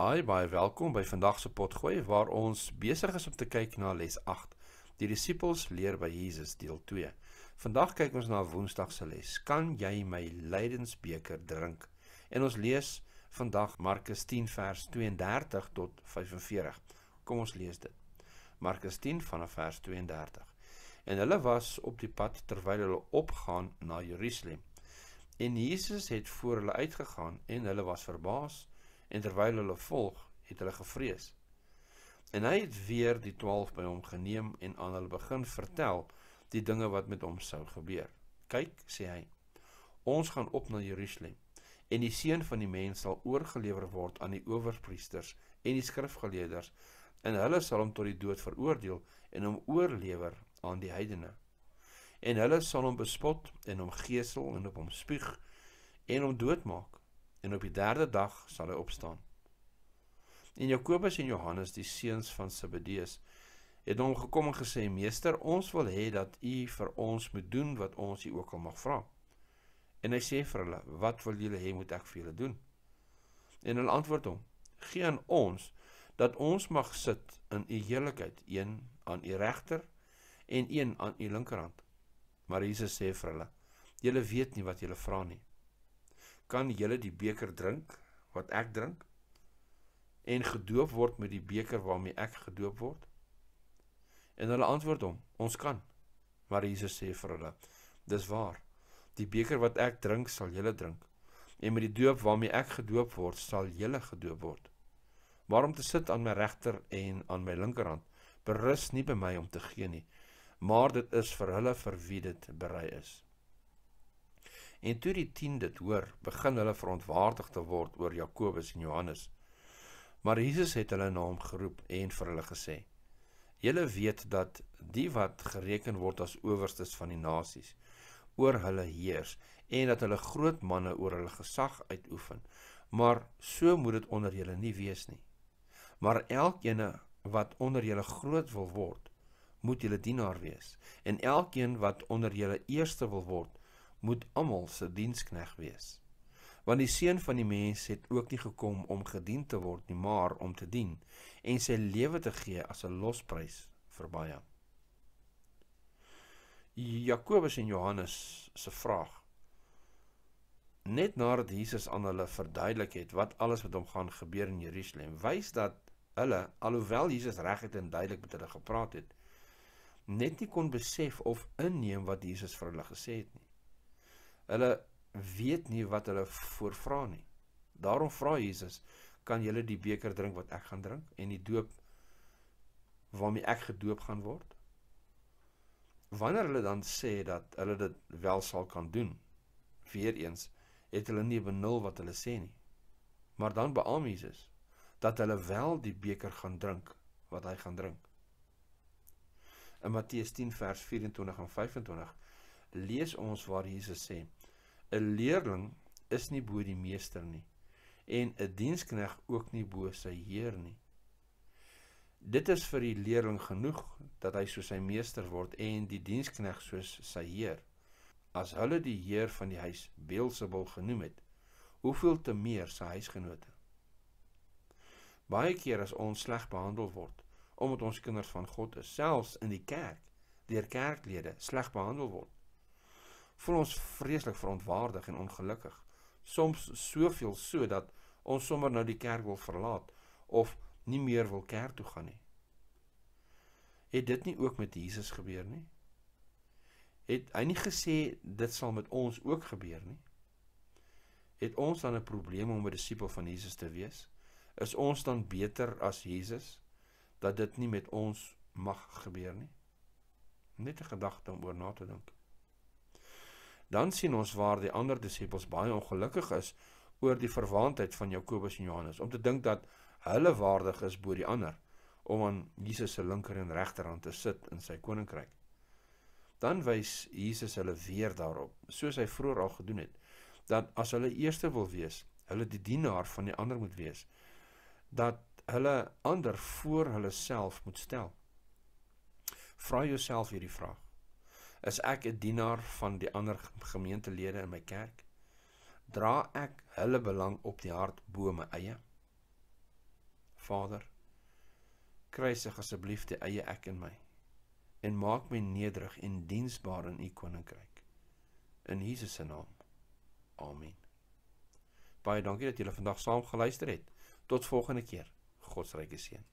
Hi, baie welkom by vandag se potgooi waar ons besig is om te kyk na les 8, die disippels leer by Jesus deel 2. Vandag kyk ons na Woensdag se les. Kan jy my lydensbeker drink? En ons lees vandag Markus 10 vers 32 tot 45. Kom ons lees dit. Markus 10 vanaf vers 32. En hulle was op die pad terwyl hulle opgaan na Jerusalem. En Jesus het voor hulle uitgegaan en hulle was verbaas en terwyl hulle volg, het hulle gevrees. En hy het weer die 12 by hom geneem en aan hulle begin vertel die dinge wat met hom sou gebeur. "Kyk," sê hy, "ons gaan op na Jerusalem en die seun van die mens sal oorgelewer word aan die owerpriesters en die skrifgeleerders en hulle sal hom tot die dood veroordeel en hom oorlewer aan die heidene. En hulle sal hom bespot en hom gesel en op hom spuug en hom doodmaak en op die derde dag sal hy opstaan. En Jakobus en Johannes, die seuns van Zebedeus, het hom gekom en gesê: "Meester, ons wil hê dat U vir ons moet doen wat ons U ook al mag vra." En hy sê vir hulle: "Wat wil julle hê moet ek vir julle doen?" En hulle antwoord hom: "Gee aan ons dat ons mag sit in U heiligheid, een aan U regter en een aan U linkerhand." Maar Jesus sê vir hulle: "Julle weet nie wat julle vra nie kan julle die beker drink wat ek drink en gedoop word met die beker waarmee ek gedoop word? En hulle antwoord hom: Ons kan. Maar Jesus sê vir hulle: Dis waar. Die beker wat ek drink, sal julle drink. En met die doop waarmee ek gedoop word, sal julle gedoop word. Maar om te sit aan my regter en aan my linkerhand berus nie by my om te gee nie, maar dit is vir hulle vir wie dit berei is. En toe die 10 dit hoor, begin hulle verontwaardig te word oor Jakobus en Johannes. Maar Jesus het hulle na hom geroep en vir hulle gesê: "Julle weet dat die wat gereken word as owerstes van die nasies oor hulle heers en dat hulle groot manne oor hulle gesag uitoefen. Maar so moet dit onder julle nie wees nie. Maar elkeen wat onder julle groot wil word, moet julle dienaar wees. En elkeen wat onder julle eerste wil word, moet almal se dienskneg wees. Want die seun van die mens het ook nie gekom om gedien te word nie, maar om te dien en sy lewe te gee as 'n losprys vir baie. Jakobus en Johannes se vraag net nadat Jesus aan hulle verduidelik het wat alles met hom gaan gebeur in Jerusalem, wys dat hulle alhoewel Jesus reg het en duidelik met hulle gepraat het, net nie kon besef of inneem wat Jesus vir hulle gesê het nie. Hulle weet nie wat hulle voorvra nie. Daarom vra Jesus, kan julle die beker drink wat ek gaan drink en die doop waarmee ek gedoop gaan word? Wanneer hulle dan sê dat hulle dit wel sal kan doen, weer eens het hulle nie benul wat hulle sê nie. Maar dan beamoes Jesus dat hulle wel die beker gaan drink wat hy gaan drink. In Matteus 10 vers 24 en 25 lees ons waar Jesus sê: "’n Leerling is nie bo die meester nie en 'n dienskneg ook nie bo sy heer nie." Dit is vir die leerling genoeg dat hy soos sy meester word en die dienskneg soos sy heer. As hulle die heer van die huis Beelzebul genoem het, hoeveel te meer sy huisgenote. Baie keer as ons sleg behandel word omdat ons kinders van God is, selfs in die kerk, deur kerklede sleg behandel word, voel ons vreeslik verontwaardig en ongelukkig. Soms soveel so dat ons sommer nou die kerk wil verlaat of nie meer wil kerk toe gaan nie. Het dit nie ook met Jesus gebeur nie? Het hy nie gesê dit sal met ons ook gebeur nie? Het ons dan 'n probleem om 'n disipel van Jesus te wees? Is ons dan beter as Jesus dat dit nie met ons mag gebeur nie? Net 'n gedagte om oor na te dink dan sien ons waar die ander disippels baie ongelukkig is oor die verwantheid van Jakobus en Johannes om te dink dat hulle waardig is bo die ander om aan Jesus se linker en regterhand te sit in sy koninkryk. Dan wys Jesus hulle weer daarop, soos hy vroeër al gedoen het, dat as hulle eerste wil wees, hulle die dienaar van die ander moet wees, dat hulle ander voor hulle self moet stel. Vra jouself hierdie vraag. Is ek 'n dienaar van die ander gemeentelede in my kerk? Dra ek hulle belang op die hart bo my eie? Vader, kruisig asseblief die eie ek in my en maak my nederig en diensbaar in u koninkryk. In Jesus se naam. Amen. Baie dankie dat julle vandag saam geluister het. Tot volgende keer. God se ryke seën.